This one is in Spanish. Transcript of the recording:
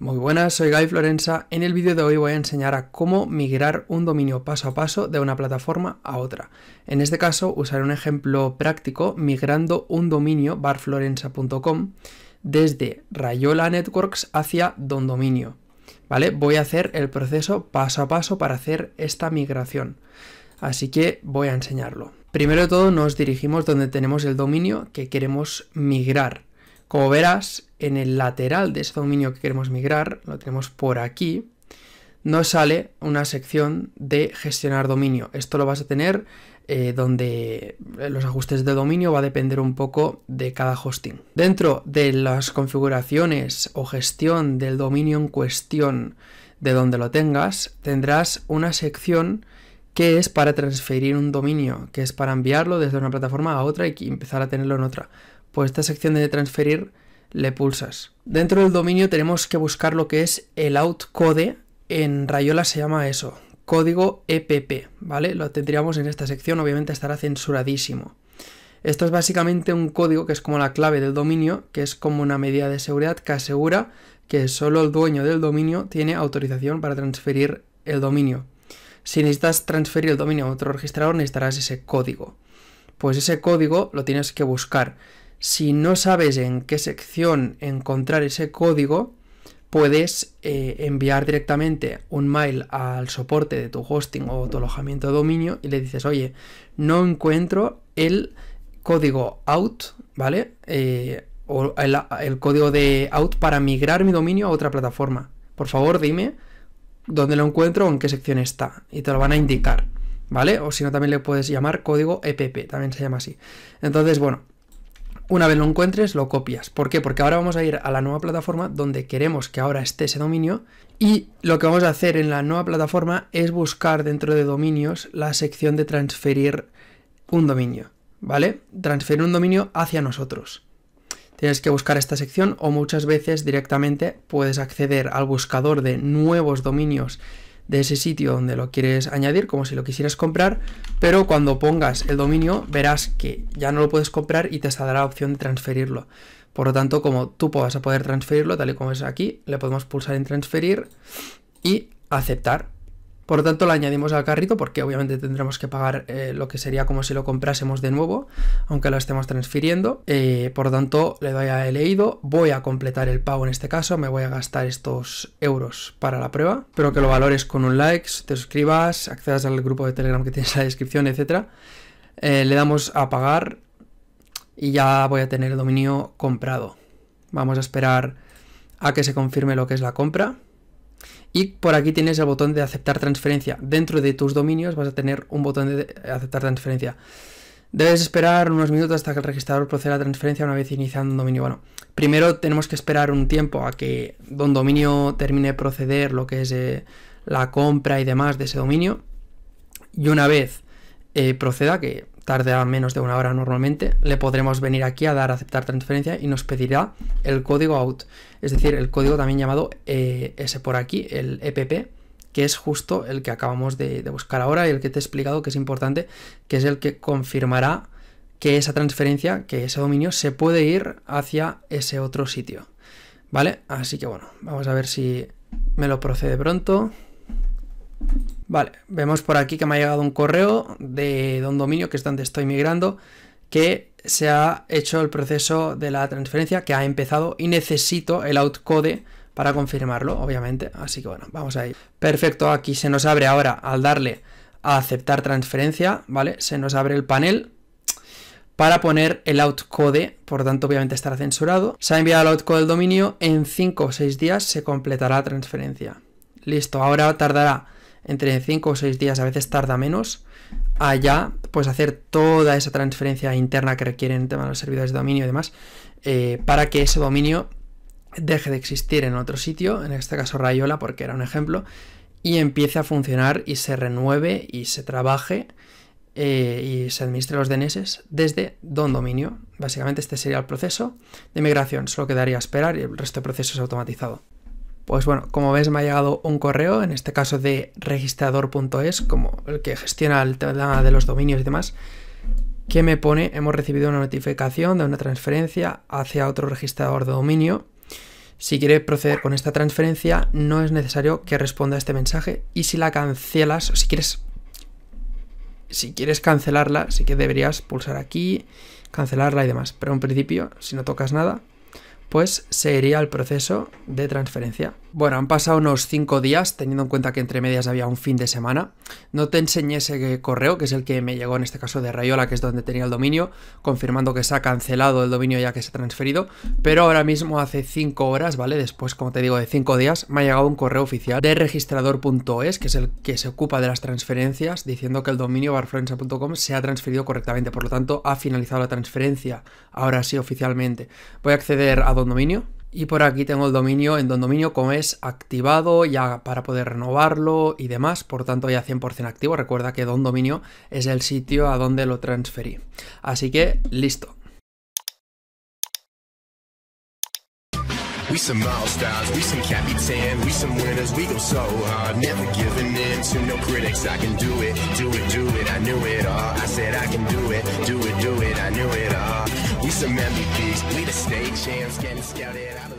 Muy buenas, soy Guy Florenza. En el vídeo de hoy voy a enseñar a cómo migrar un dominio paso a paso de una plataforma a otra. En este caso usaré un ejemplo práctico migrando un dominio barflorenza.com desde Rayola Networks hacia Don Dominio. ¿Vale? Voy a hacer el proceso paso a paso para hacer esta migración. Así que voy a enseñarlo. Primero de todo nos dirigimos donde tenemos el dominio que queremos migrar. Como verás, en el lateral de ese dominio que queremos migrar, lo tenemos por aquí, nos sale una sección de gestionar dominio. Esto lo vas a tener eh, donde eh, los ajustes de dominio va a depender un poco de cada hosting. Dentro de las configuraciones o gestión del dominio en cuestión de donde lo tengas, tendrás una sección que es para transferir un dominio, que es para enviarlo desde una plataforma a otra y empezar a tenerlo en otra pues esta sección de transferir le pulsas. Dentro del dominio tenemos que buscar lo que es el outcode, en Rayola se llama eso, código EPP, ¿vale? Lo tendríamos en esta sección, obviamente estará censuradísimo. Esto es básicamente un código que es como la clave del dominio, que es como una medida de seguridad que asegura que solo el dueño del dominio tiene autorización para transferir el dominio. Si necesitas transferir el dominio a otro registrador, necesitarás ese código. Pues ese código lo tienes que buscar si no sabes en qué sección encontrar ese código, puedes eh, enviar directamente un mail al soporte de tu hosting o tu alojamiento de dominio y le dices, oye, no encuentro el código out, ¿vale? Eh, o el, el, código de out para migrar mi dominio a otra plataforma. Por favor, dime dónde lo encuentro o en qué sección está. Y te lo van a indicar, ¿vale? O si no, también le puedes llamar código EPP, también se llama así. Entonces, bueno, una vez lo encuentres, lo copias. ¿Por qué? Porque ahora vamos a ir a la nueva plataforma donde queremos que ahora esté ese dominio y lo que vamos a hacer en la nueva plataforma es buscar dentro de dominios la sección de transferir un dominio, ¿vale? Transferir un dominio hacia nosotros. Tienes que buscar esta sección o muchas veces directamente puedes acceder al buscador de nuevos dominios de ese sitio donde lo quieres añadir, como si lo quisieras comprar, pero cuando pongas el dominio verás que ya no lo puedes comprar y te saldrá la opción de transferirlo. Por lo tanto, como tú vas a poder transferirlo, tal y como es aquí, le podemos pulsar en transferir y aceptar. Por lo tanto, lo añadimos al carrito porque obviamente tendremos que pagar eh, lo que sería como si lo comprásemos de nuevo, aunque lo estemos transfiriendo. Eh, por lo tanto, le doy a leído, voy a completar el pago en este caso, me voy a gastar estos euros para la prueba. Espero que lo valores con un like, te suscribas, accedas al grupo de Telegram que tienes en la descripción, etc. Eh, le damos a pagar y ya voy a tener el dominio comprado. Vamos a esperar a que se confirme lo que es la compra. Y por aquí tienes el botón de aceptar transferencia. Dentro de tus dominios vas a tener un botón de aceptar transferencia. Debes esperar unos minutos hasta que el registrador proceda a la transferencia una vez iniciando un dominio. Bueno, primero tenemos que esperar un tiempo a que Don Dominio termine de proceder lo que es eh, la compra y demás de ese dominio. Y una vez eh, proceda, que tardará menos de una hora normalmente, le podremos venir aquí a dar a aceptar transferencia y nos pedirá el código out, es decir, el código también llamado eh, ese por aquí, el EPP, que es justo el que acabamos de, de, buscar ahora y el que te he explicado que es importante, que es el que confirmará que esa transferencia, que ese dominio se puede ir hacia ese otro sitio. ¿Vale? Así que bueno, vamos a ver si me lo procede pronto. Vale, vemos por aquí que me ha llegado un correo de Don Dominio, que es donde estoy migrando, que se ha hecho el proceso de la transferencia, que ha empezado y necesito el outcode para confirmarlo, obviamente. Así que bueno, vamos a ir Perfecto, aquí se nos abre ahora al darle a aceptar transferencia, ¿vale? Se nos abre el panel para poner el outcode, por tanto obviamente estará censurado. Se ha enviado el outcode del dominio, en 5 o 6 días se completará la transferencia. Listo, ahora tardará entre 5 o 6 días, a veces tarda menos, allá pues hacer toda esa transferencia interna que requieren el tema de los servidores de dominio y demás, eh, para que ese dominio deje de existir en otro sitio, en este caso Rayola, porque era un ejemplo, y empiece a funcionar y se renueve y se trabaje eh, y se administre los DNS desde don dominio. Básicamente este sería el proceso de migración, solo quedaría esperar y el resto de proceso es automatizado. Pues bueno, como ves me ha llegado un correo, en este caso de registrador.es, como el que gestiona el tema de los dominios y demás, que me pone, hemos recibido una notificación de una transferencia hacia otro registrador de dominio. Si quiere proceder con esta transferencia, no es necesario que responda a este mensaje y si la cancelas, o si quieres si quieres cancelarla, sí que deberías pulsar aquí, cancelarla y demás. Pero en principio, si no tocas nada, pues se iría al proceso de transferencia. Bueno, han pasado unos 5 días, teniendo en cuenta que entre medias había un fin de semana. No te enseñé ese correo, que es el que me llegó en este caso de Rayola, que es donde tenía el dominio, confirmando que se ha cancelado el dominio ya que se ha transferido. Pero ahora mismo, hace 5 horas, ¿vale? Después, como te digo, de 5 días, me ha llegado un correo oficial de registrador.es, que es el que se ocupa de las transferencias, diciendo que el dominio barfluenza.com se ha transferido correctamente. Por lo tanto, ha finalizado la transferencia, ahora sí oficialmente. Voy a acceder a Don Dominio. Y por aquí tengo el dominio, en Don Dominio como es activado ya para poder renovarlo y demás, por tanto ya 100% activo. Recuerda que Don Dominio es el sitio a donde lo transferí. Así que listo. We some all stars, we some Capitan, we some winners, we go so hard. Never giving in to no critics. I can do it, do it, do it. I knew it all. I said I can do it, do it, do it. I knew it all. We some MVPs, we the state champs, getting scouted out of